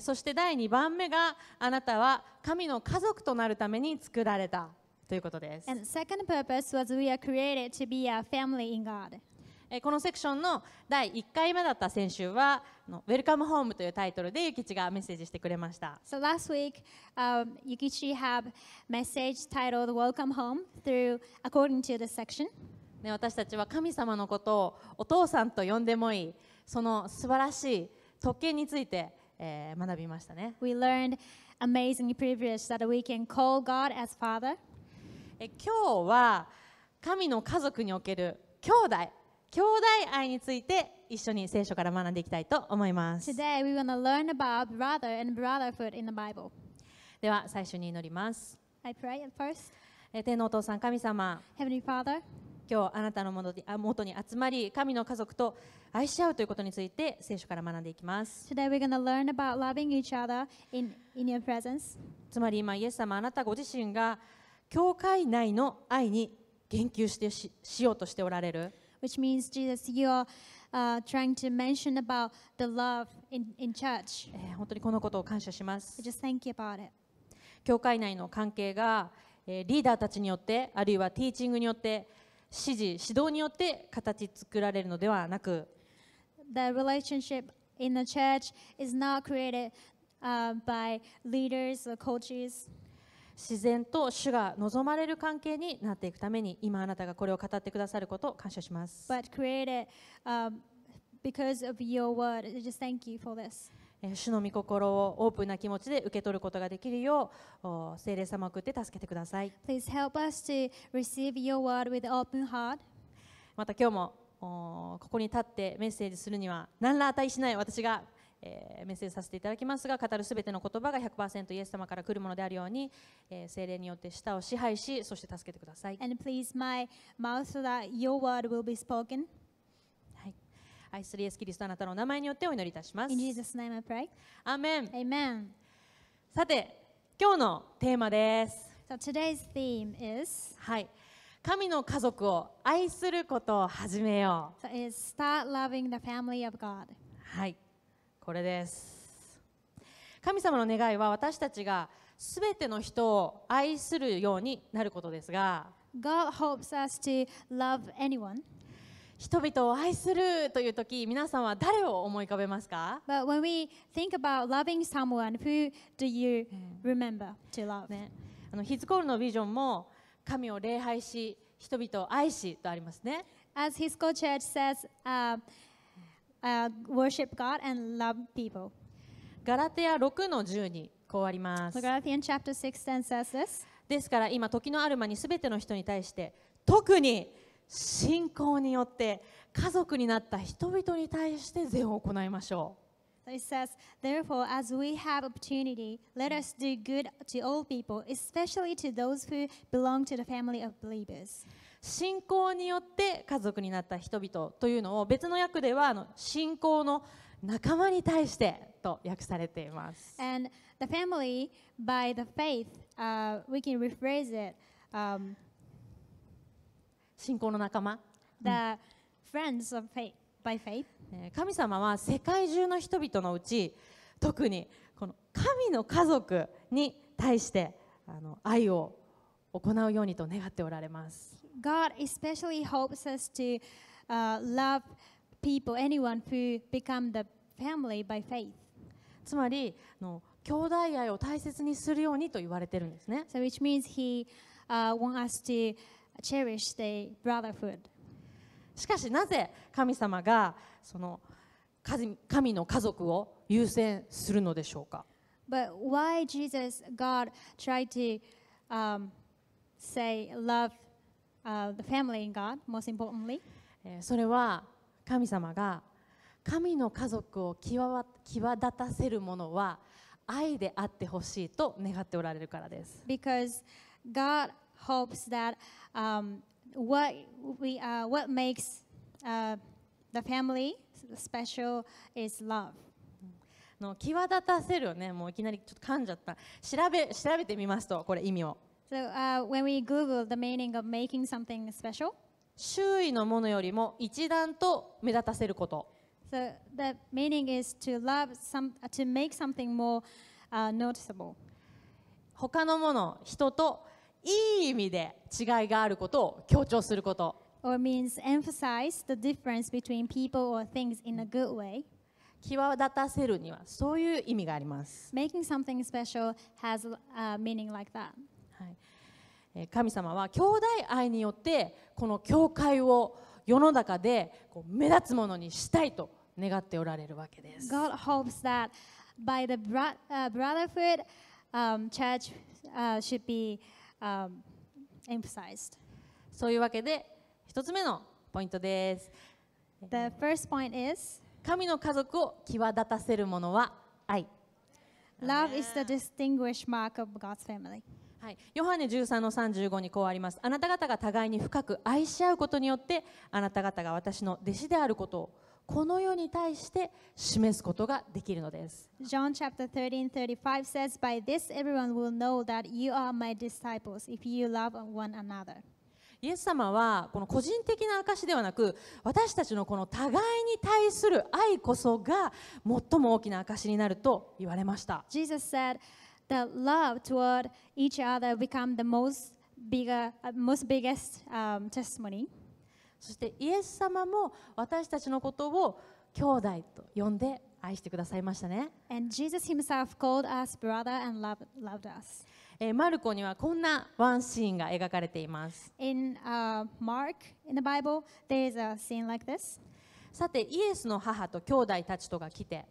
そして第2番目があなたは神の家族となるために作られたということです。このセクションの第1回目だった先週は「ウェルカムホームというタイトルでユキチがメッセージしてくれました。私たちは神様のことをお父さんと呼んでもいいその素晴らしい特権についてえー、学びましたね。We learned amazing privilege that we can call God as Father. え今日は神の家族における兄弟、兄弟愛について一緒に聖書から学んでいきたいと思います。Today we want to learn about brother and brotherhood in the Bible. では最初に祈ります。I pray at first. 天のお父さん、神様。Heavenly Father. 今日あなたのもとにに集まり神の家族と愛し合うということについて聖書から学んでいきます。つまり今、イエス様あなたご自身が教会内の愛に言及してしようとしておられる。本当にこのことを感謝します。教会内の関係が、えリーダーたちによって、あるいはティーチングによって、指示指導によって形作られるのではなく The relationship in the church is not created、uh, by leaders or coaches 自然と主が望まれる関係になっていくために今あなたがこれを語ってくださることを感謝します。But created, um, because of your word. Just thank you for this. 主の御心をオープンな気持ちで受け取ることができるよう聖霊様を送って助けてください。Please help us to receive your word with open heart. また今日もここに立ってメッセージするには何ら値しない私がえー、メッセージさせていただきますが語るすべての言葉が100%イエス様から来るものであるように、えー、精霊によって舌を支配しそして助けてください。And please my mouth so that your word will be spoken. 愛するイエス・キリストあなたの名前によってお祈りいたします。In Jesus name I pray. アメン。Amen. さて、今日のテーマです。So、today's theme is はい。神の家族を愛することを始めよう。So、s t a r t loving the family of God. はい。これです。神様の願いは私たちがすべての人を愛するようになることですが、God hopes us to love anyone. 人々を愛するという時皆さんは誰を思い浮かべますか someone, ね、あのヒズコールのビジョンも神を礼拝し人々を愛しとありますね。As his co church says,、uh, uh, worship God and love people. ガラテア6の10にこうあります。Galatians chapter 6 says this. ですから今時のある間にすべての人に対して特に信仰によって家族になった人々に対して善を行いましょう。So it says, Therefore, as we have opportunity, let us do good to all people, especially to those who belong to the family of believers. 信仰によって家族になった人々というのを別の訳ではあの信仰の仲間に対してと訳されています。And the family by the faith,、uh, we can rephrase it、um, 信仰の仲間。The friends of faith, by faith. 神様は世界中の人々のうち、特にこの神の家族に対してあの愛を行うようにと願っておられます。God especially hopes us to、uh, love people, anyone who become the family by faith. つまりの兄弟愛を大切にするようにと言われてるんですね。So which means he、uh, wants us to cherish the brotherhood. しかしなぜ神様がその神の家族を優先するのでしょうか But why Jesus, God, tried to、um, say love、uh, the family in God, most importantly? それは神様が神の家族を際立たせるものは愛であってほしいと願っておられるからです。Because God hopes that um, what, we, uh, what makes uh, the family special is love. の際立たせるをね、もういきなりちょっと噛んじゃった。調べ調べてみますと、これ意味を。So, uh, when we Google the meaning of making something special, 周囲のものよりも一段と目立たせること。So, the meaning is to love some, to make something more、uh, noticeable. 他のもの、人といい意味で違いがあることを強調すること。Or means emphasize the difference between people or things in a good way. 際立たせるにはそういう意味があります。Making something special has a meaning like that. はい、神様は兄弟愛によってこの教会を世の中でこう目立つものにしたいと願っておられるわけです。God hopes that by the brotherhood, um, church uh, should be、uh, um, emphasized. そういうわけで、一つ目のポイントです。The first point is 神の家族を際立たせるものは愛。Love is the distinguished mark of God's family. はい、ヨハネ13の35にこうあります。あなた方が互いに深く愛し合うことによって、あなた方が私の弟子であることをこの世に対して示すことができるのです。John chapter 13:35 says, By this everyone will know that you are my disciples if you love one another. イエス様はこの個人的な証ではなく私たちのこの互いに対する愛こそが最も大きな証になると言われました。Jesus said that love toward each other become the most bigger, most biggest、um, testimony. そしてイエス様も私たちのことを兄弟と呼んで愛してくださいましたね。And Jesus himself called us brother and loved, us. マルコにはこんなワンシーンが描かれています。In, uh, Mark, in the Bible, there s a scene like this. さて、イエスの母と兄弟たちとが来て、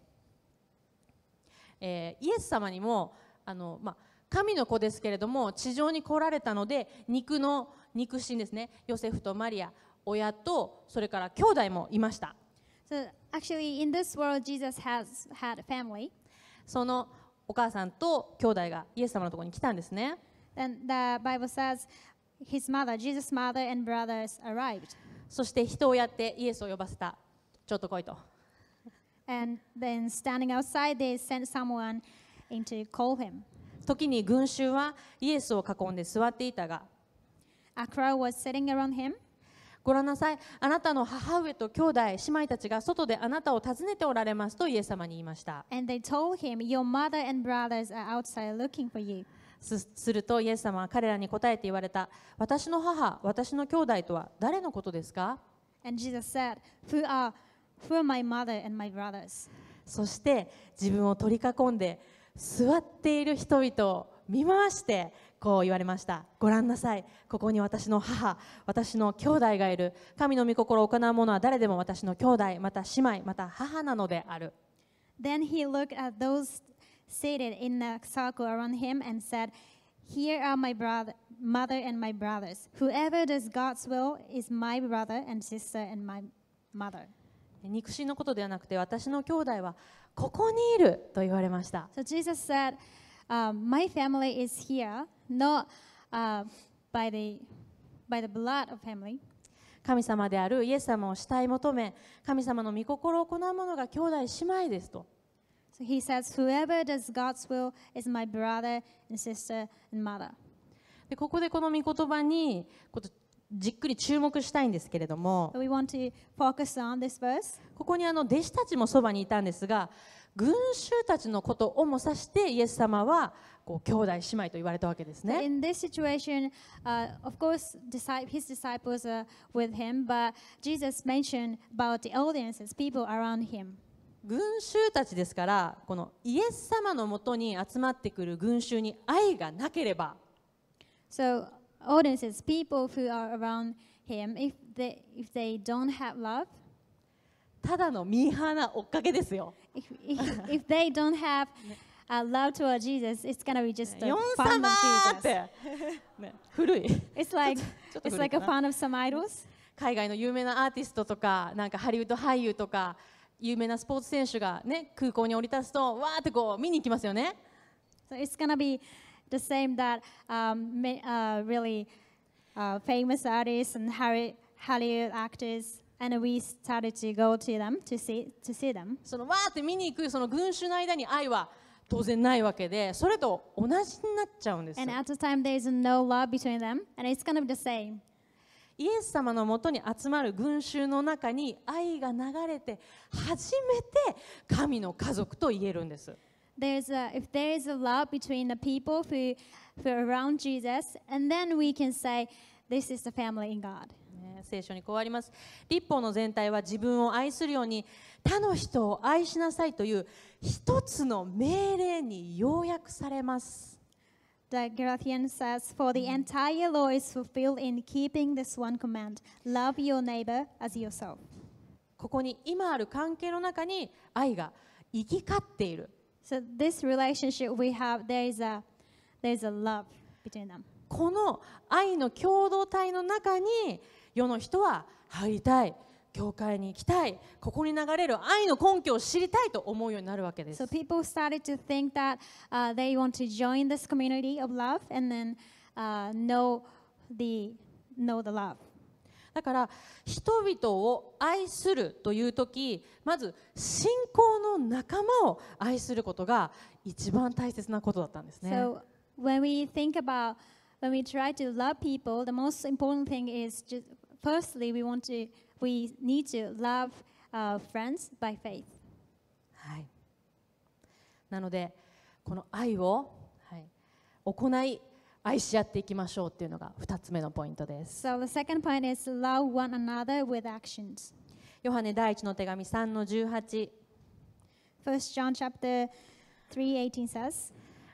えー、イエス様にもあの、まあ、神の子ですけれども地上に来られたので肉の肉親ですねヨセフとマリア親とそれから兄弟もいました。So actually in this world Jesus has had a family. そのお母さんと兄弟がイエス様のところに来たんですね。And the Bible says his mother, Jesus' mother and brothers arrived. そして人をやってイエスを呼ばせた。ちょっと来いと。And then standing outside they sent someone in to call him. 時に群衆はイエスを囲んで座っていたが、A crowd was sitting around him. ご覧なさい、あなたの母上と兄弟、姉妹たちが外であなたを訪ねておられますとイエス様に言いました。するとイエス様は彼らに答えて言われた、私の母、私の兄弟とは誰のことですかそして自分を取り囲んで座っている人々を見回して、こう言われましたご覧なさいここに私の母私の兄弟がいる神の御心を行う者は誰でも私の兄弟また姉妹また母なのである Then he looked at those seated in the circle around him and said Here are my brother, mother and my brothers whoever does God's will is my brother and sister and my mother 肉親のことではなくて私の兄弟はここにいると言われました So Jesus said、uh, My family is here not uh, by, the, by the blood of family. 神様であるイエス様を慕い求め、神様の御心を行う者が兄弟姉妹ですと。So he says, Whoever does God's will is my brother and sister and mother. でここでこの御言葉にじっくり注目したいんですけれども、we want verse. on to this focus ここにあの弟子たちもそばにいたんですが、群衆たちのことをも指してイエス様はこう兄弟姉妹と言われたわけですね。In this situation,、uh, of course, his disciples are with him, but Jesus mentioned about the audiences, people around him. 群衆たちですからこのイエス様のもとに集まってくる群衆に愛がなければ。So, audiences, people who are around him, if they, if they don't have love, ただのミーハーな追っかけですよ。if, if, if they don't have a love toward Jesus, it's gonna be just a fan of Jesus. ね、It's like it's like a fan of some idols. 海外の有名なアーティストとかなんかハリウッド俳優とか有名なスポーツ選手が、ね、空港に降り立つとわーってこう見に行きますよね So it's gonna be the same that um, ma- uh, really uh, famous artists and Harry, Hollywood actors. And we started to go to them to see, to see them. そのわーって見に行くその群衆の間に愛は当然ないわけで、それと同じになっちゃうんです。And at the time there is no love between them, and it's kind of the same. イエス様のもとに集まる群衆の中に愛が流れて初めて神の家族と言えるんです。There's a, if there is a love between the people who, who are around Jesus, and then we can say, This is the family in God. 聖書にこうあります立法の全体は自分を愛するように他の人を愛しなさいという一つの命令に要約されます The Galatians says, For the entire law is fulfilled in keeping this one command love your neighbor as yourself. ここに今ある関係の中に愛が行き交っている。So this relationship we have, there is a, there is a love between them. この愛の共同体の中に世の人は入りたい教会に行きたいここに流れる愛の根拠を知りたいと思うようになるわけです。So people started to think that、uh, they want to join this community of love and then、uh, know the know the love. だから人々を愛するという時まず信仰の仲間を愛することが一番大切なことだったんですね。So, when we think about when we try to love people, the most important thing is just firstly, we, want to, we need to love our friends by faith. はい、なので、この愛を、はい、行い、愛し合っていきましょうっていうのが2つ目のポイントです。So、the second point is love one another with actions. ヨハネ第一の手紙3の18。First John chapter 3:18 says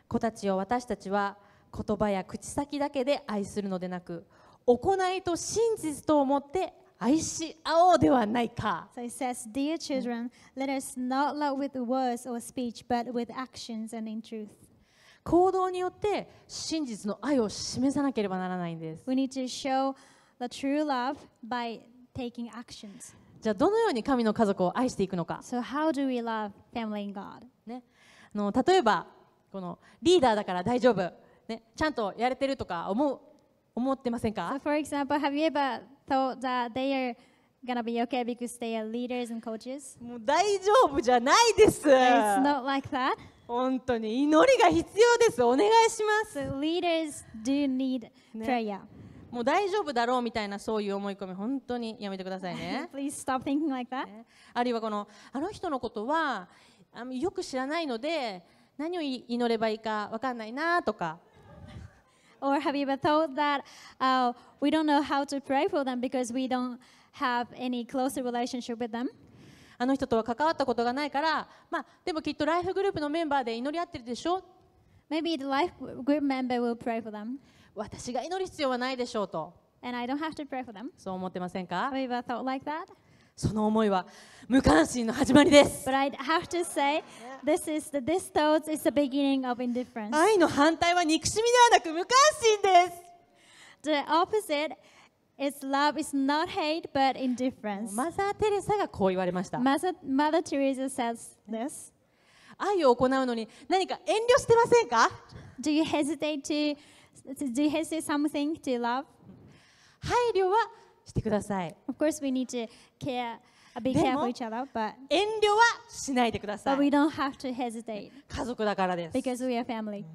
子たちを私たちは言葉や口先だけで愛するのでなく行いと真実と思って愛し合おうではないか。So it says, Dear children, let us not love with words or speech, but with actions and in truth. 行動によって真実の愛を示さなければならないんです。We need to show the true love by taking actions. じゃあどのように神の家族を愛していくのか。So how do we love family and God? ね、の例えばこのリーダーだから大丈夫、ね、ちゃんとやれてるとか思う。思ってませんか so for example, have you ever thought that they are gonna be okay because they are leaders and coaches? もう大丈夫じゃないです。It's not like that. 本当に祈りが必要です。お願いします。So leaders do need prayer.、ね、もう大丈夫だろうみたいなそういう思い込み、本当にやめてくださいね。Please stop thinking like that.、ね、あるいはこの、あの人のことはあよく知らないので、何を祈ればいいか分かんないなとか。or have you ever thought that uh, we don't know how to pray for them because we don't have any closer relationship with them? あの人とは関わったことがないから、まあ、でもきっとライフグループのメンバーで祈り合ってるでしょ Maybe the life group member will pray for them. 私が祈る必要はないでしょうと。And I don't have to pray for them. そう思ってませんか Have you ever thought like that? その思いは無関心の始まりです。But I have to say, this is the distance is the beginning of indifference. 愛の反対は憎しみではなく無関心です。The opposite is love is not hate but indifference. マザー・テレサがこう言われました。Mother, Mother Teresa says this. 愛を行うのに何か遠慮してませんか Do you hesitate to do you hesitate something to love? 配慮はしてください。Of course, we need to care, be careful each other, but 遠慮はしないでくださ but い we。don't have to hesitate 家族だからです。because we are family.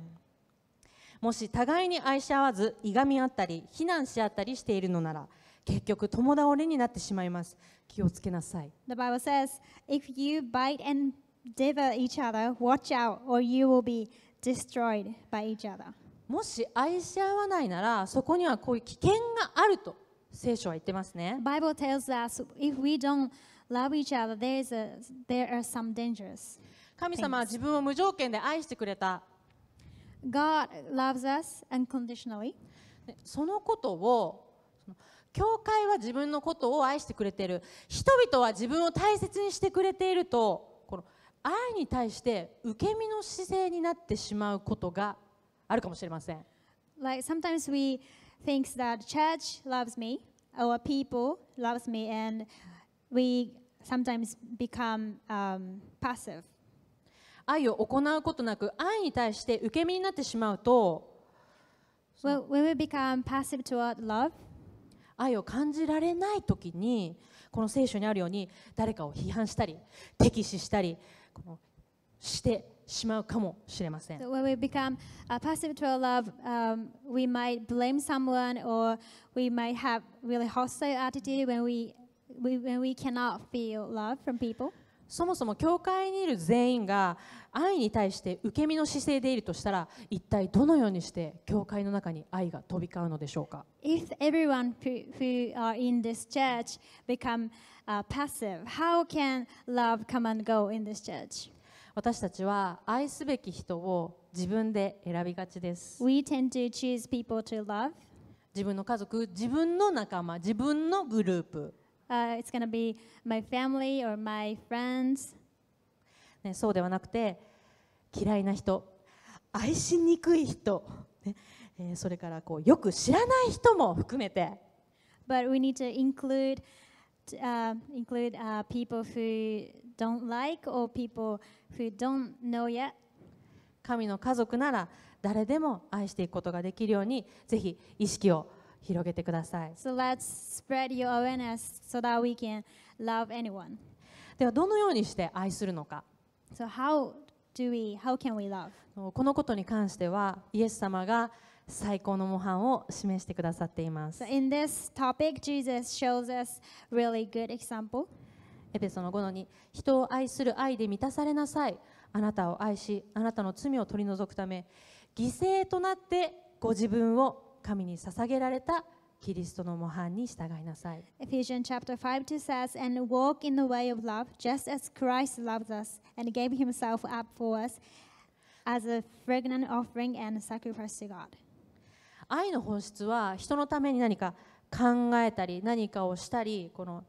もし互いに愛し合わず、いがみ合ったり、非難し合ったりしているのなら、結局、共倒れになってしまいます。気をつけなさい。The Bible says, if you bite and devour each other, watch out, or you will be destroyed by each other. もし愛し合わないなら、そこにはこういう危険があると聖書は言ってますね。Bible tells us if we don't love each other, there, is a, there are some dangers. 神様は自分を無条件で愛してくれた。God loves us unconditionally. そのことを教会は自分のことを愛してくれている人々は自分を大切にしてくれているとこの愛に対して受け身の姿勢になってしまうことがあるかもしれません。Like sometimes we thinks that church loves me, our people loves me, and we sometimes become um, passive. 愛を行うことなく愛に対して受け身になってしまうと愛を感じられない時にこの聖書にあるように誰かを批判したり敵視したりこのしてしまうかもしれません。So、when we become、uh, passive to our love,、um, we might blame someone or we might have really hostile attitude when we, we, when we cannot feel love from people. そもそも教会にいる全員が愛に対して受け身の姿勢でいるとしたら一体どのようにして教会の中に愛が飛び交うのでしょうか If everyone who are in this church become、uh, passive, how can love come and go in this church? 私たちは愛すべき人を自分で選びがちです。We tend to choose people to love. 自分の家族、自分の仲間、自分のグループ。Uh, it's gonna be my family or my friends. ね、そうではなくて、嫌いな人、愛しにくい人、ねえー、それからこうよく知らない人も含めて。But we need to include,、uh, include uh, people who don't like or people who don't know yet. 神の家族なら誰でも愛していくことができるようにぜひ意識を広げてください。So、let's spread your awareness so that we can love anyone. ではどのようにして愛するのか。So、how do we, how can we love? このことに関してはイエス様が最高の模範を示してくださっています。So、in this topic, Jesus shows us really good example. エペソの5の2人を愛する愛で満たされなさいあなたを愛しあなたの罪を取り除くため犠牲となってご自分を神に捧げられたキリストの模範に従いなさい。エ p h e ン i a n s chapter 5 2 says, And walk in the way of love, just as Christ loved us and gave himself up for us as a fragrant offering and sacrifice to God. 愛の本質は人のために何か考えたり何かをしたりこの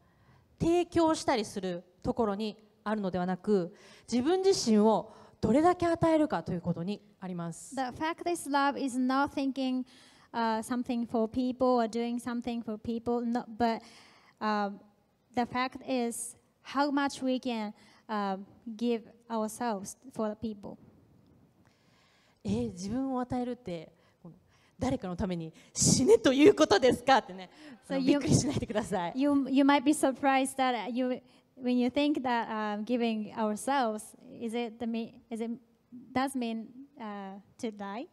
提供したりするところにあるのではなく自分自身をどれだけ与えるかということにあります。The fact this love is not thinking、uh, something for people or doing something for people, no, but、uh, the fact is how much we can、uh, give ourselves for the people. えー、自分を与えるって誰かのために死ねということですかってね、so、you, びっくりしないでください。You, you might be surprised that you, when you think that、uh, giving ourselves, is it, the, is it does mean、uh, to die?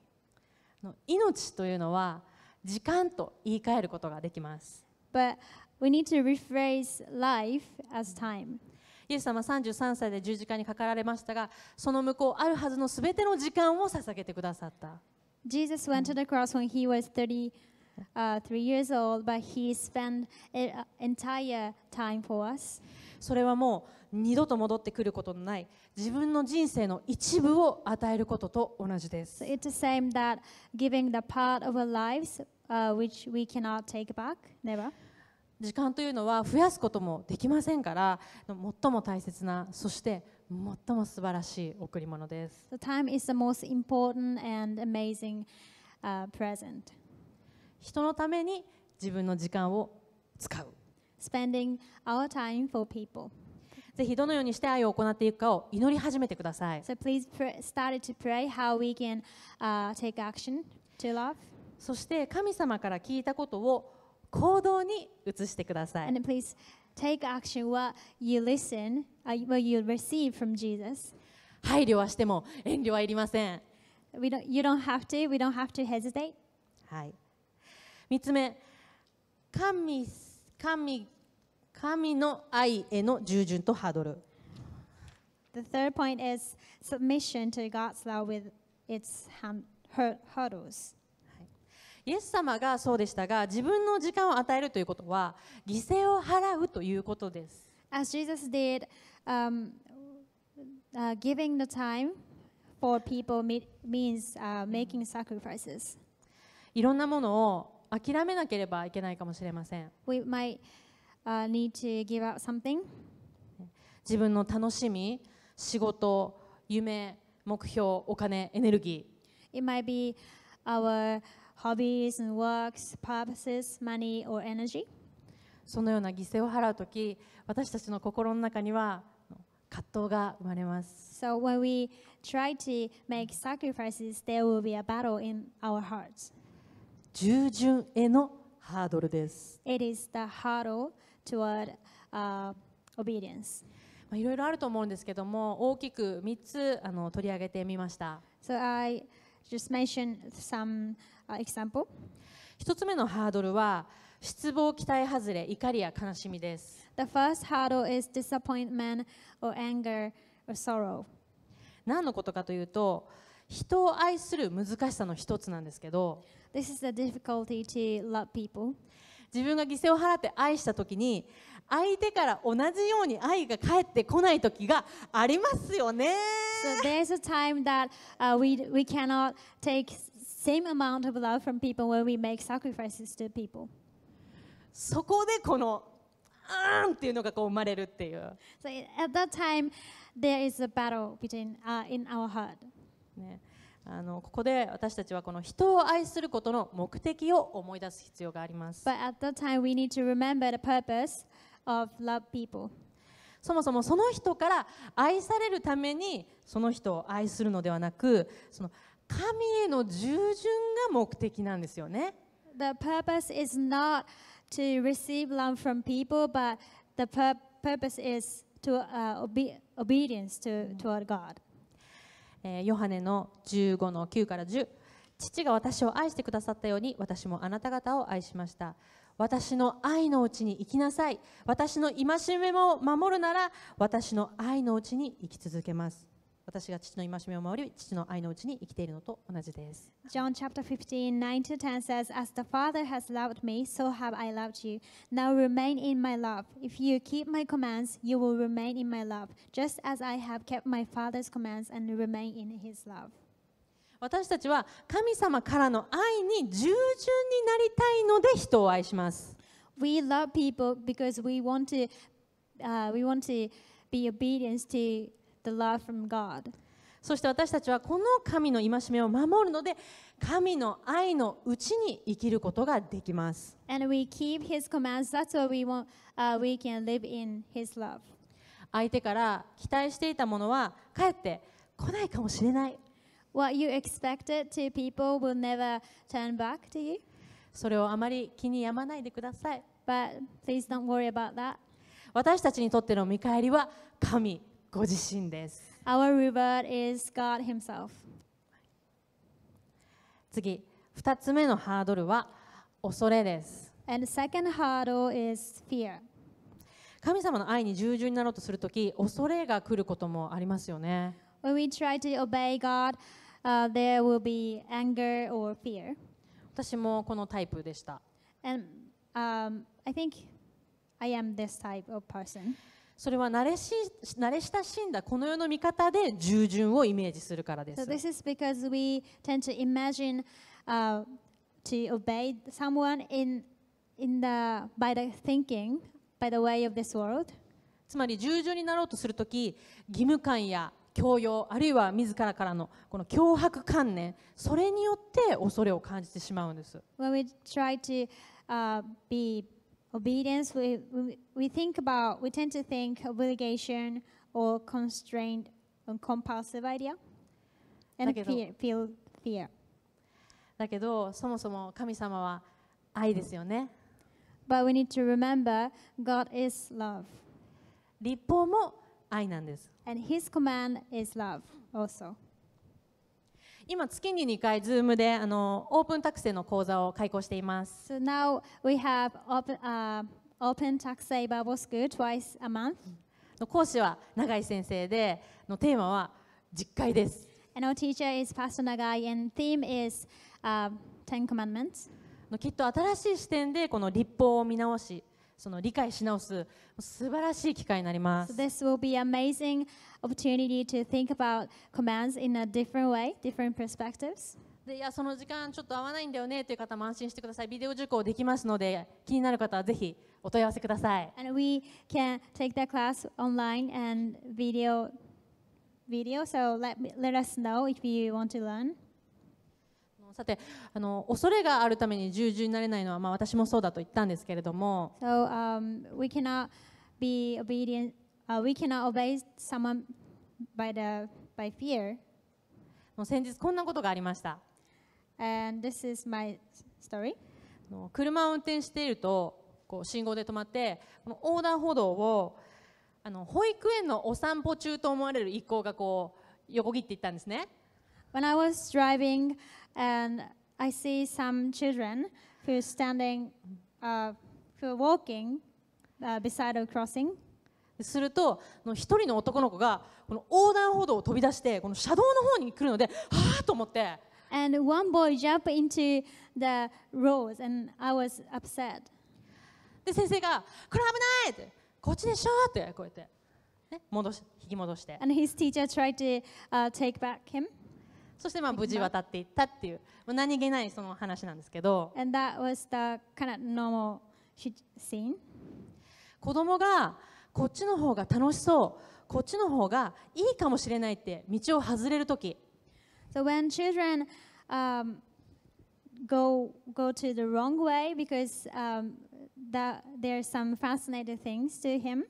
命というのは時間と言い換えることができます。But we need to rephrase life as time. イエス様は33歳で十字架にかかられましたが、その向こうあるはずのすべての時間を捧げてくださった。Jesus went t h e c r s s when he was 33 years old, but he spent entire time for us. それはもう二度と戻ってくることのない自分の人生の一部を与えることと同じです。時間というのは増やすこともできませんから、最も大切な、そして最も素晴らしい贈り物です。So、time is the most important and amazing、uh, present. 人のために自分の時間を使う。Spending our time for people. ぜひどのようにして愛を行っていくかを祈り始めてください。So please start to pray how we can、uh, take action to love. そして神様から聞いたことを行動に移してください。And please take action what you listen, what you receive from Jesus. 配慮はしても遠慮はいりません。We don't, you don't have to, we don't have to hesitate. はい。三つ目、神神神の愛への従順とハードル。The third point is submission to God's law with its hurdles. イエス様がそうでしたが自分の時間を与えるということは犠牲を払うということです。As Jesus did, um, uh, giving the time for people means、uh, making sacrifices. いろんなものを諦めなければいけないかもしれません。We might, uh, need to give up something. 自分の楽しみ、仕事、夢、目標、お金、エネルギー。It might be our hobbies and works, purposes, money or energy. そのような犠牲を払うとき、私たちの心の中には葛藤が生まれます。So when we try to make sacrifices, there will be a battle in our hearts. 従順へのハードルです。It is the hurdle toward、uh, obedience. いろいろあると思うんですけども、大きく3つあの取り上げてみました。So I Just mention some example. 一つ目のハードルは失望、期待外れ、怒りや悲しみです。The first hurdle is disappointment or anger or sorrow. 何のことかというと、人を愛する難しさの一つなんですけど、This is the difficulty to love people. 自分が犠牲を払って愛したときに、相手から同じように愛が返ってこない時がありますよね。So there's a time that、uh, we, we cannot take same amount of love from people when we make sacrifices to people. そこでこのうーんっていうのがこう生まれるっていう。So at that time there is a battle between、uh, in our heart. ね。あのここで私たちはこの人を愛することの目的を思い出す必要があります。But at that time we need to remember the purpose of love people そもそもその人から愛されるためにその人を愛するのではなくその神への従順が目的なんですよね。The purpose is not to receive love from people, but the purpose is to、uh, obe obedience to, toward God. ヨハネの15の9から10。父が私を愛してくださったように私もあなた方を愛しました。私の愛のうちに生きなさい私の戒めを守るなら私の愛のうちに生き続けます私が父の戒めを守り父の愛のうちに生きているのと同じです John chapter 15 9 10 says As the Father has loved me so have I loved you Now remain in my love If you keep my commands you will remain in my love Just as I have kept my Father's commands and remain in his love 私たちは神様からの愛に従順になりたいので人を愛します。そして私たちはこの神の戒めを守るので神の愛のうちに生きることができます。相手から期待していたものはかえって来ないかもしれない、What you expected to people will never turn back to you. それをあまり気に病まないでください。But please don't worry about that. 私たちにとっての見返りは神ご自身です。Our reward is God Himself. 次、2つ目のハードルは恐れです。And the second hurdle is fear. 神様の愛に従順になろうとするとき、恐れが来ることもありますよね。When we try to obey God, uh, there will be anger or fear. 私もこのタイプでした。And um, I think I am this type of person. それは慣れし慣れ親しんだこの世の見方で従順をイメージするからです。So this is because we tend to imagine、uh, to obey someone in, in the, by the thinking, by the way of this world. つまり従順になろうとするとき、義務感や強要あるいは自らからのこの脅迫観念それによって恐れを感じてしまうんです。When we try to、uh, be obedience, we, we think about, we tend to think obligation or constraint or compulsive idea and fear, feel fear. だけどそもそも神様は愛ですよね。But we need to remember God is love. 立法も愛なんです。And his command is love also. 今月に2回 Zoom であのオープンタクセの講座を開講しています。So now we have open,、uh, open Taxi Bible School twice a month. の講師は永井先生でのテーマは実会です。And our teacher is Pastor Nagai and theme is、uh, Ten Commandments. のきっと新しい視点でこの立法を見直し。その理解し直す素晴らしい機会になります。So、this will be amazing opportunity to think about commands in a different way, different perspectives. でいやその時間ちょっと合わないんだよねという方も安心してください。ビデオ受講できますので、気になる方はぜひお問い合わせください。And we can take that class online and video, video so let, let us know if you want to learn. さてあの恐れがあるために従順になれないのは、まあ、私もそうだと言ったんですけれども。So, um, we cannot be obedient, uh, we cannot obey someone by, the, by fear. もう先日こんなことがありました。And this is my story. 車を運転しているとこう信号で止まってこの横断歩道をあの保育園のお散歩中と思われる一行がこう横切っていったんですね。When I was driving and I see some children who are standing, uh, who are walking uh, beside a crossing. すると、一人の男の子がこの横断歩道を飛び出して、この車道の方に来るので、はあと思って。And one boy jumped into the road, and I was upset. で、先生が、これ危ないって、こっちでしょって、こうやって、ね、戻し引き戻して。And his teacher tried to、uh, take back him. そしてまあ無事渡っていったっていう、まあ、何気ないその話なんですけど。And that was the kind of normal scene. 子供がこっちの方が楽しそう、こっちの方がいいかもしれないって道を外れるとき。So when children、um, go, go to the wrong way because、um, that there are some fascinating things to him.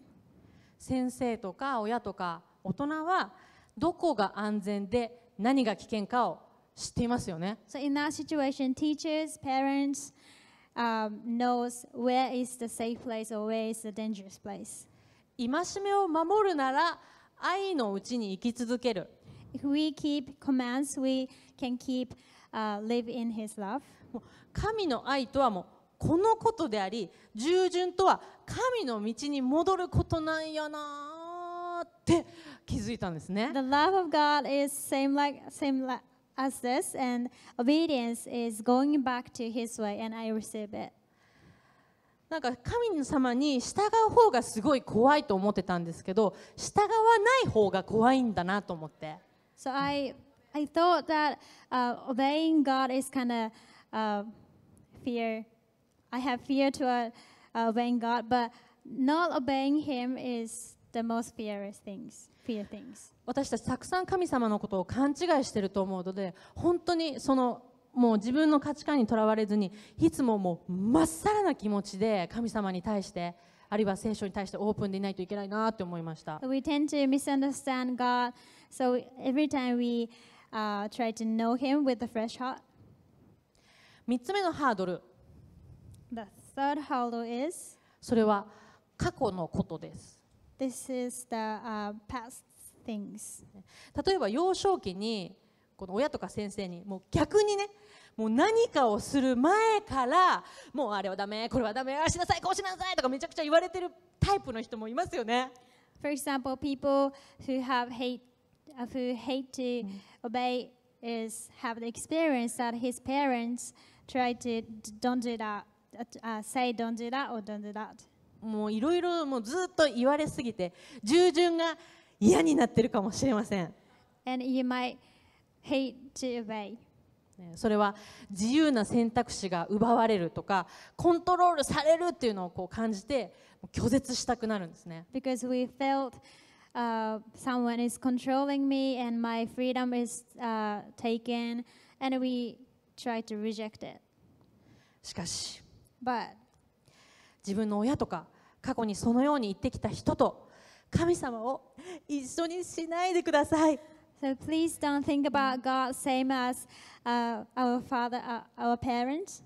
先生とか親とか大人はどこが安全で何が危険かを知っていますよね。So in that situation, teachers, parents、um, knows where is the safe place or where is the dangerous place. 戒めを守るなら愛のうちに生き続ける。If we keep commands, we can keep、uh, live in His love. 神の愛とはもうこのことであり、従順とは神の道に戻ることなんやなーって。気づいたんですね。The love of God is same like same like as this, and obedience is going back to His way, and I receive it. なんか神様に従う方がすごい怖いと思ってたんですけど従わない方が怖いんだなと思って。So I, I thought that、uh, obeying God is kind of、uh, fear. I have fear to、uh, obeying God, but not obeying Him is the most fearless things, fear things. 私たちたくさん神様のことを勘違いしていると思うので、本当にそのもう自分の価値観にとらわれずにいつももうまっさらな気持ちで神様に対してあるいは聖書に対してオープンでいないといけないなって思いました。We tend to misunderstand God, so every time we、uh, try to know Him with a fresh heart. 3つ目のハードル。The third hurdle is それは過去のことです。This is the、uh, past things. 例えば幼少期にこの親とか先生にもう逆にねもう何かをする前からもうあれはだめこれはだめあしなさいこうしなさいとかめちゃくちゃ言われてるタイプの人もいますよね。For example, people who have hate who hate to obey is have the experience that his parents try to don't do that, uh, say don't do that or don't do that. もういろいろもうずっと言われすぎて従順が嫌になってるかもしれません。And you might hate to obey. それは自由な選択肢が奪われるとかコントロールされるっていうのをこう感じて拒絶したくなるんですね。Because we felt、uh, someone is controlling me and my freedom is、uh, taken and we try to reject it. しかし、But 自分の親とか過去にそのように言ってきた人と神様を一緒にしないでください。So please don't think about God same as、uh, our father, uh, our parents.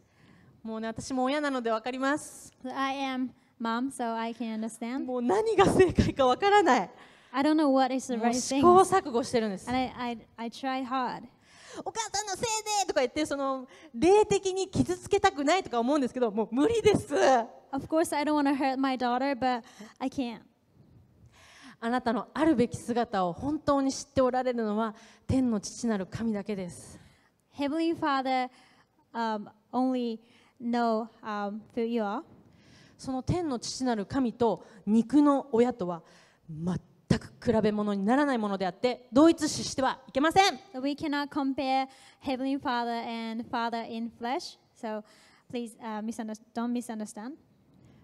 もうね、私も親なのでわかります。I am mom, so I can understand. もう何が正解かわからない。I don't know what is the right thing. 試行錯誤してるんです。And I, I, I try hard. お母さんのせいでとか言ってその霊的に傷つけたくないとか思うんですけどもう無理です Of course I don't want to hurt my daughter but I can't あなたのあるべき姿を本当に知っておられるのは天の父なる神だけです Heavenly Father、um, only know、um, who you are その天の父なる神と肉の親とは全全く比べ物にならないものであって同一視してはいけません so We cannot compare Heavenly Father and Father in flesh So please、uh, misunderstand, don't misunderstand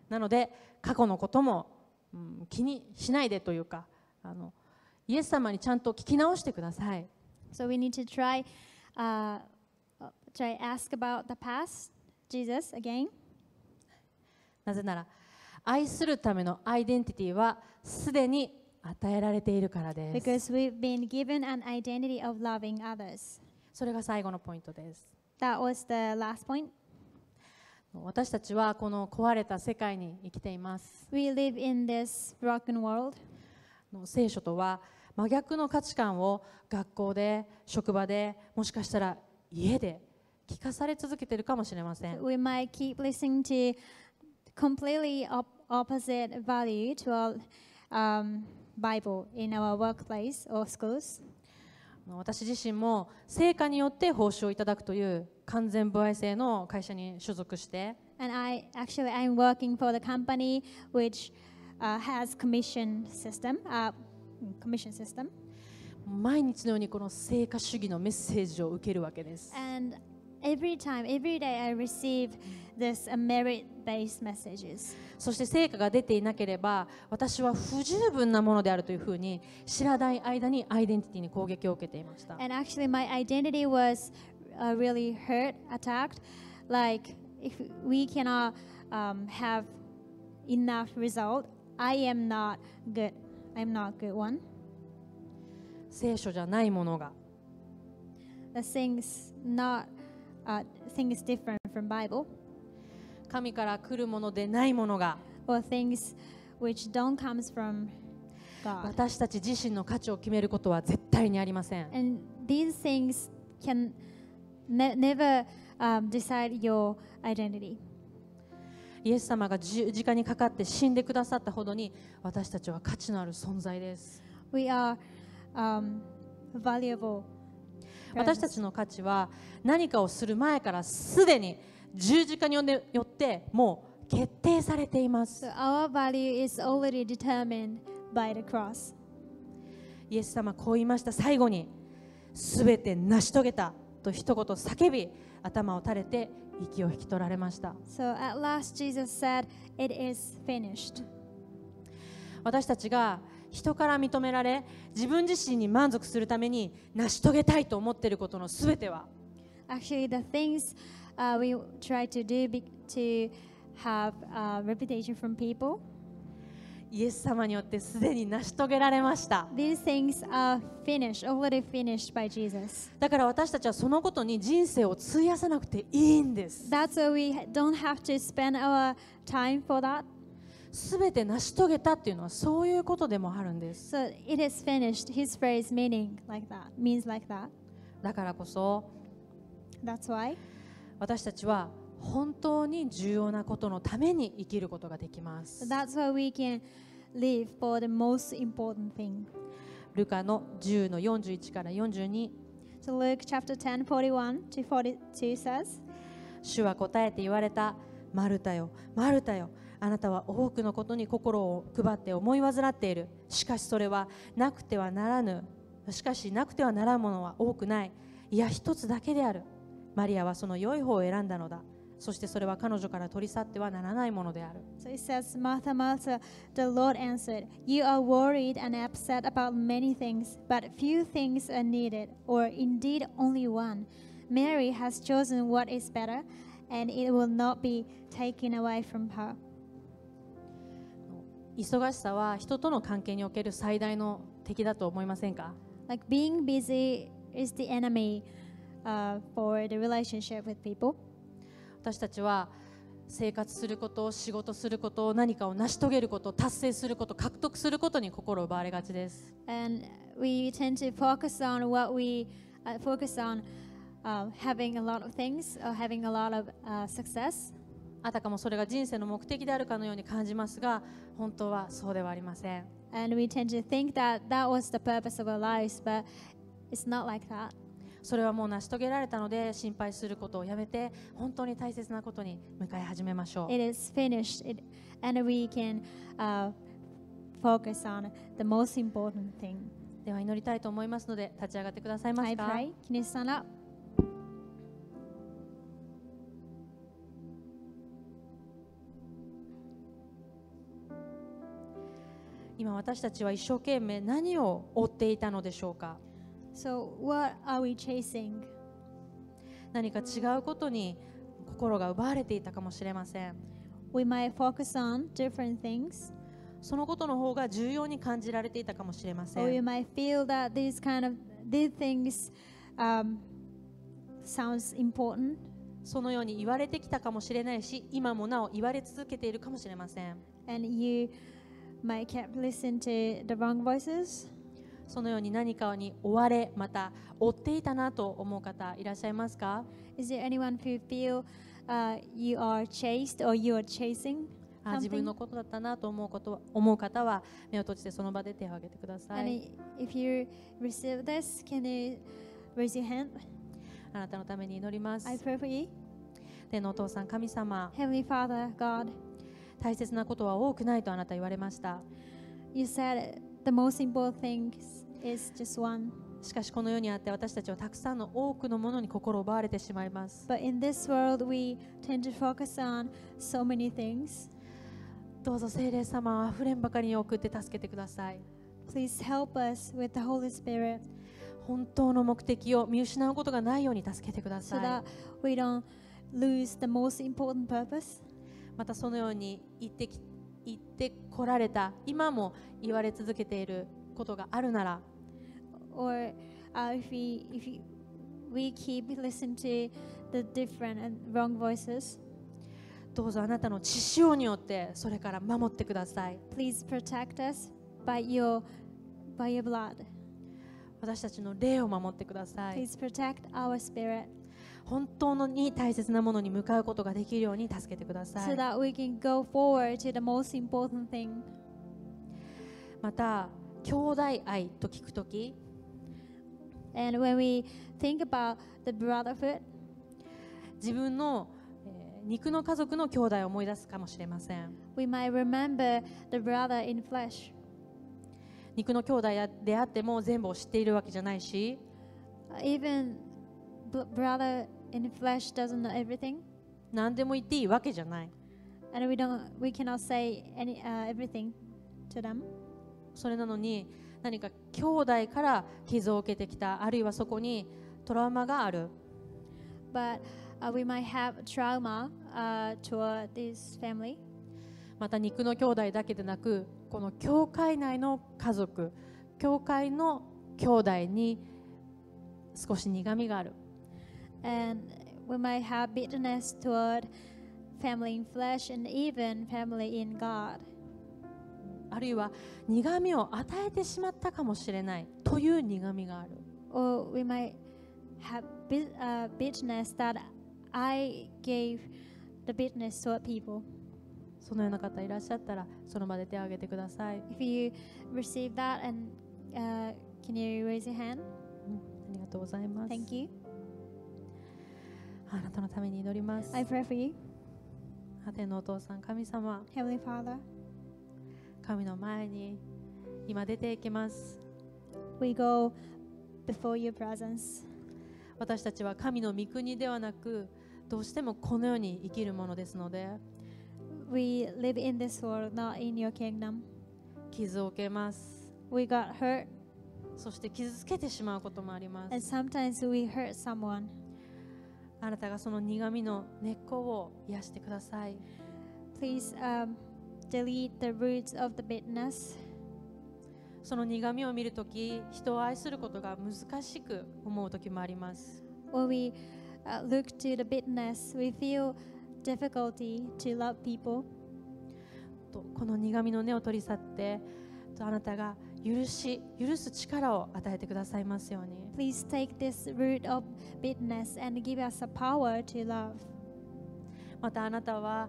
なので過去のことも、うん、気にしないでというかあのイエス様にちゃんと聞き直してください So we need to try,、uh, try ask about the past Jesus again なぜなら愛するためのアイデンティティはすでに与えられているからです。それが最後のポイントです。私たちはこの壊れた世界に生きています。聖書とは真逆の価値観を学校で、職場で、もしかしたら家で聞かされ続けているかもしれません。b i b in our workplace or schools? 私自身も成果によって報酬をいただくという完全歩合制の会社に所属して毎日のようにこの成果主義のメッセージを受けるわけです。every time, every day I receive this uh, merit-based messages. そして成果が出ていなければ私は不十分なものであるというふうに知らない間にアイデンティティに攻撃を受けていました。And actually my identity was uh, really hurt, attacked. Like if we cannot、um, have enough result, I am not good. I'm not good one. 聖書じゃないものが。The things not 神から来るものでないものが私たち自身の価値を決めることは絶対にありません。イエス様が十字架にかかって死んでくださったほどに私たちは価値のある存在です。私たちの価値は何かをする前からすでに十字架によってもう決定されています。Our value is already determined by the cross. イエス様こう言いました最後にすべて成し遂げたと一言叫び頭を垂れて息を引き取られました。So at last Jesus said, It is finished. 私たちが人から認められ自分自身に満足するために成し遂げたいと思っていることのすべては Actually, the things、uh, we try to do be, to have a reputation from people イエス様によってすでに成し遂げられました。These things are finished, already finished by Jesus. だから私たちはそのことに人生を費やさなくていいんです。That's why we don't have to spend our time for that. すべて成し遂げたっていうのはそういうことでもあるんです。だからこそ私たちは本当に重要なことのために生きることができます。ルカの10 41から42。So、主は答えて言われた、マルタよ、マルタよ。あなたは多くのことに心を配って思い患っているしかしそれはなくてはならぬしかしなくてはならんものは多くないいや一つだけであるマリアはその良い方を選んだのだそしてそれは彼女から取り去ってはならないものである。So it says, Martha, Martha, the Lord answered, You are worried and upset about many things, but few things are needed, or indeed only one. Mary has chosen what is better, and it will not be taken away from her. 忙しさは人との関係における最大の敵だと思いませんか Like being busy is the enemy、uh, for the relationship with people. 私たちは生活すること仕事すること何かを成し遂げること達成すること獲得することに心を奪われがちです。And we tend to focus on what we、uh, focus on、uh, having a lot of things or having a lot of、uh, success. あたかもそれが人生の目的であるかのように感じますが本当はそうではありませんそれはもう成し遂げられたので心配することをやめて本当に大切なことに向かい始めましょうでは祈りたいと思いますので立ち上がってくださいますか今私たちは一生懸命何を追っていたのでしょうか So what are we chasing? 何か違うことに心が奪われていたかもしれません。We might focus on different things. そのことの方が重要に感じられていたかもしれませ Or ん。you might feel that these kind of these things um, sounds important. そのように言われてきたかもしれないし、今もなお言われ続けているかもしれません。and you might t l i s t e n to the wrong voices. そのように何かに追われ、また追っていたなと思う方いらっしゃいますか Is there anyone who feel、uh, you are chased or you are chasing? 自分のことだったなと思うこと思う方は目を閉じてその場で手を挙げてください。If you receive this, can you raise your hand? あなたのために祈ります。I pray for you. 天のお父さん、神様。Heavenly Father, God. 大切なことは多くないとあなた言われました。You said the most important thing is just one. しかしこの世にあって私たちはたくさんの多くのものに心を奪われてしまいます。But in this world we tend to focus on so many things. どうぞ聖霊様をあふれんばかりに送って助けてください。Please help us with the Holy Spirit. 本当の目的を見失うことがないように助けてください。So that we don't lose the most important purpose. またそのように言ってき言ってこられた今も言われ続けていることがあるなら or、uh, if we, if we, we keep listening to the different and wrong voices どうぞあなたの血潮によってそれから守ってください please protect us by your, by your blood 私たちの霊を守ってください please protect our spirit 本当のに大切なものに向かうことができるように助けてください。また、兄弟愛と聞くとき。自分の、肉の家族の兄弟を思い出すかもしれません。肉の兄弟であっても全部を知っているわけじゃないし。And flesh doesn't know everything. 何でも言っていいわけじゃない。And we don't, we cannot say any,、uh, everything to them. それなのに何か兄弟から傷を受けてきたあるいはそこにトラウマがある。But、uh, we might have trauma、uh, toward this family. また肉の兄弟だけでなくこの教会内の家族教会の兄弟に少し苦みがある。and we might have bitterness toward family in flesh and even family in God. あるいは苦みを与えてしまったかもしれないという苦みがある。Or we might have b bitterness that I gave the bitterness t o people. そのような方いらっしゃったらその場で手を挙げてください。If you receive that and、uh, can you raise your hand? ありがとうございます。Thank you. あなたのために祈ります。I pray for you. アテのお父さん、神様。Heavenly Father. 神の前に今出ていきます。We go before your presence. 私たちは神の御国ではなく、どうしてもこの世に生きるものですので。We live in this world, not in your kingdom. 傷を受けます。We got hurt. そして傷つけてしまうこともあります。And sometimes we hurt someone. あなたがその苦みの根っこを癒してください。Please、um, delete the roots of the bitterness. その苦みを見るとき、人を愛することが難しく思うときもあります。When we、uh, look to the bitterness, we feel difficulty to love people. この苦みの根を取り去って、あなたが許し許す力を与えてくださいますように Please take this root of bitterness and give us a power to love またあなたは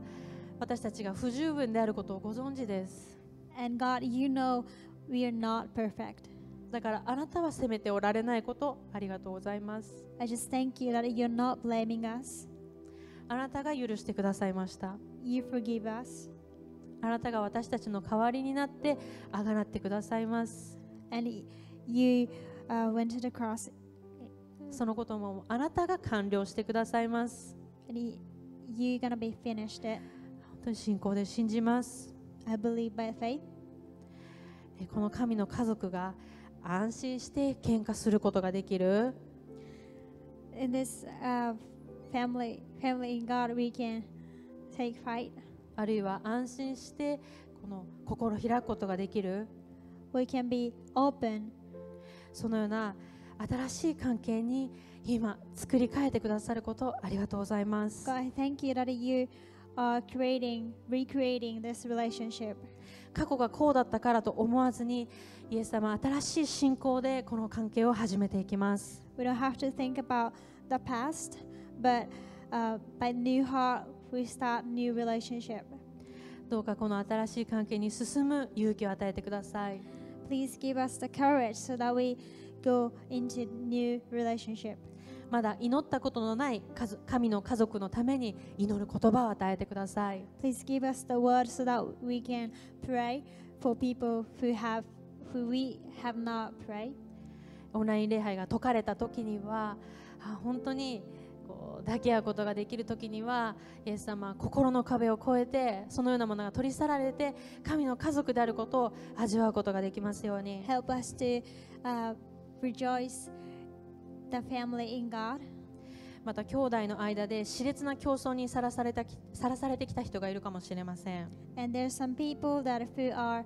私たちが不十分であることをご存知です And God, you know we are not perfect だからあなたは責めておられないことありがとうございます I just thank you that you're not blaming us あなたが許してくださいました You forgive us あなたが私たちの代わりになってあがなってくださいます。And you, uh, went to the cross. そのこともあなたが完了してくださいます。And you're gonna be finished it. 本当に信仰で信じます。I believe by faith. この神の家族が安心して喧嘩することができる。In this、uh, family, family in God, we can take fight. あるいは安心してこの心開くことができる We can be open. そのような新しい関係に今作り変えてくださることありがとうございます。God, I thank you that you are creating, recreating this relationship. 過去がこうだったからと思わずに、イエス様新しい信仰でこの関係を始めていきます。We don't have to think about the past, but、uh, by new heart we start new relationship. どうかこの新しい関係に進む勇気を与えてください。Please give us the courage so that we go into new relationship. まだ祈ったことのない神の家族のために祈る言葉を与えてください。Please give us the word so that we can pray for people who have who we have not prayed. オンライン礼拝が解かれた時には本当に。こう抱き合うことができる時にはイエス様は心の壁を越えてそのようなものが取り去られて神の家族であることを味わうことができますように。Help us to、uh, rejoice the family in God. また兄弟の間で熾烈な競争にさらされたさらされてきた人がいるかもしれません。And t h e r e some people that who are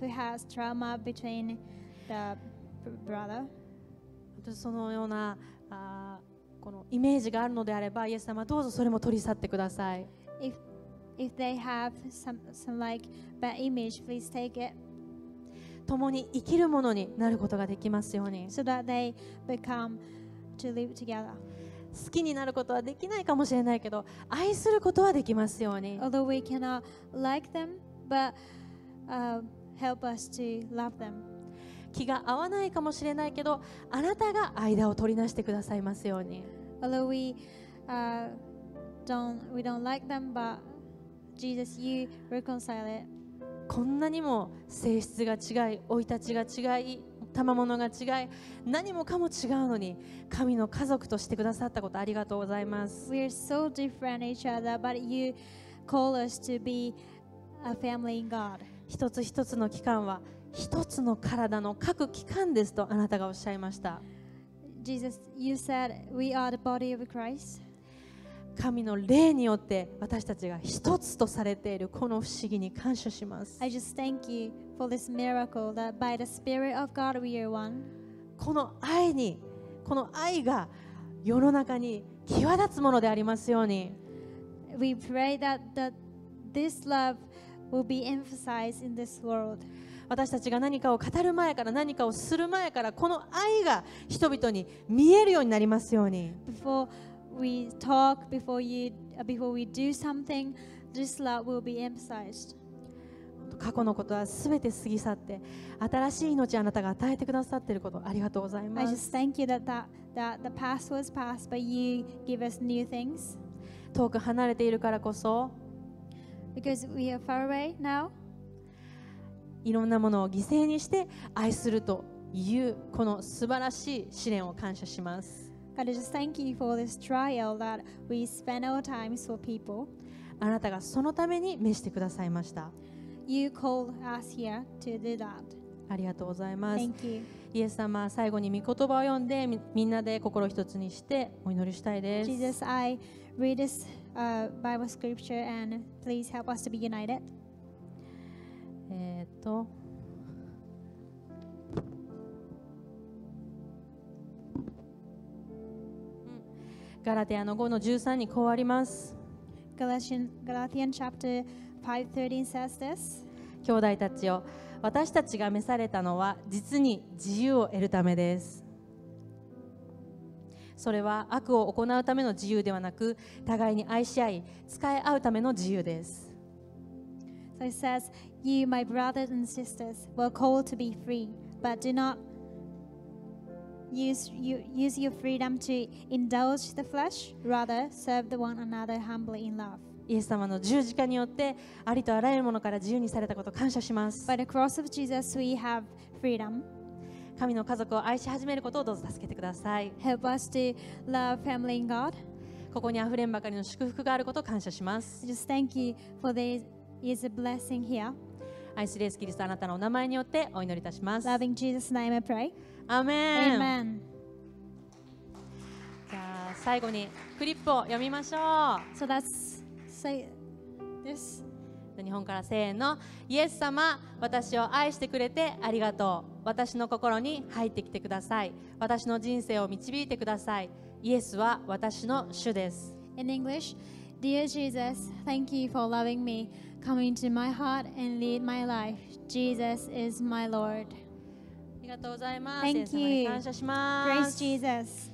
who has trauma between the brother. そのようなこのイメージがあるのであれば、イエス様どうぞそれも取り去ってください。If, if they have some, some like bad image, please take it. 共に生きるものになることができますように。So、that they become to live together. 好きになることはできないかもしれないけど、愛することはできますように。Although we cannot like them, but、uh, help us to love them. 気が合わないかもしれないけどあなたが間を取りなしてくださいますように。Although we,、uh, don't, we don't like them, but Jesus, you reconcile it. こんなにも性質が違い、生い立ちが違い、賜物が違い、何もかも違うのに、神の家族としてくださったことありがとうございます。We are so different each other, but you call us to be a family in God. 一つ一つの期間は一つの体の各器官ですとあなたがおっしゃいました。Jesus, you said we are the body of Christ. 神の霊によって私たちが一つとされているこの不思議に感謝します。I just thank you for this miracle that by the Spirit of God we are one. この愛に、この愛が世の中に際立つものでありますように。We pray that, that this love will be emphasized in this world. 私たちが何かを語る前から何かをする前からこの愛が人々に見えるようになりますように。Before we talk, before, you, before we do something, this love will be emphasized. 過去のことはすべて過ぎ去って新しい命あなたが与えてくださっていることありがとうございます。I just thank you that, that, that the past was past, but you give us new things. 遠く離れているからこそ Because we are far away now. いろんなものを犠牲にして愛するというこの素晴らしい試練を感謝します。God, I just thank you for this trial that we spend our times for people. あなたがそのために召してくださいました。You called us here to do that. ありがとうございます。Thank you. イエス様、最後に御言葉を読んでみみんなで心一つにしてお祈りしたいです。Jesus, I read this、uh, Bible scripture and please help us to be united. えっ、ー、とガラテアの5の13にこうあります。g a l a t i chapter 5:13 says this. 兄弟たちよ、私たちが召されたのは実に自由を得るためです。それは悪を行うための自由ではなく、互いに愛し合い、使い合うための自由です。also says, You, my brothers and sisters, were called to be free, but do not use, you, use your freedom to indulge the flesh. Rather, serve the one another humbly in love. イエス様の十字架によってありとあらゆるものから自由にされたことを感謝します。By the cross of Jesus, we have freedom. 神の家族を愛し始めることをどうぞ助けてください。Help us to love family in God. ここにあふれんばかりの祝福があることを感謝します。Just thank you for the is a blessing here. 愛するイエスキリストあなたのお名前によってお祈りいたします。Loving Jesus' name I pray. アメン。Amen. じゃあ最後にクリップを読みましょう。So that's say this. 日本からせーの。イエス様、私を愛してくれてありがとう。私の心に入ってきてください。私の人生を導いてください。イエスは私の主です。In English, Dear Jesus, thank you for loving me. Come into my heart and lead my life. Jesus is my Lord. Thank you. Grace, Jesus.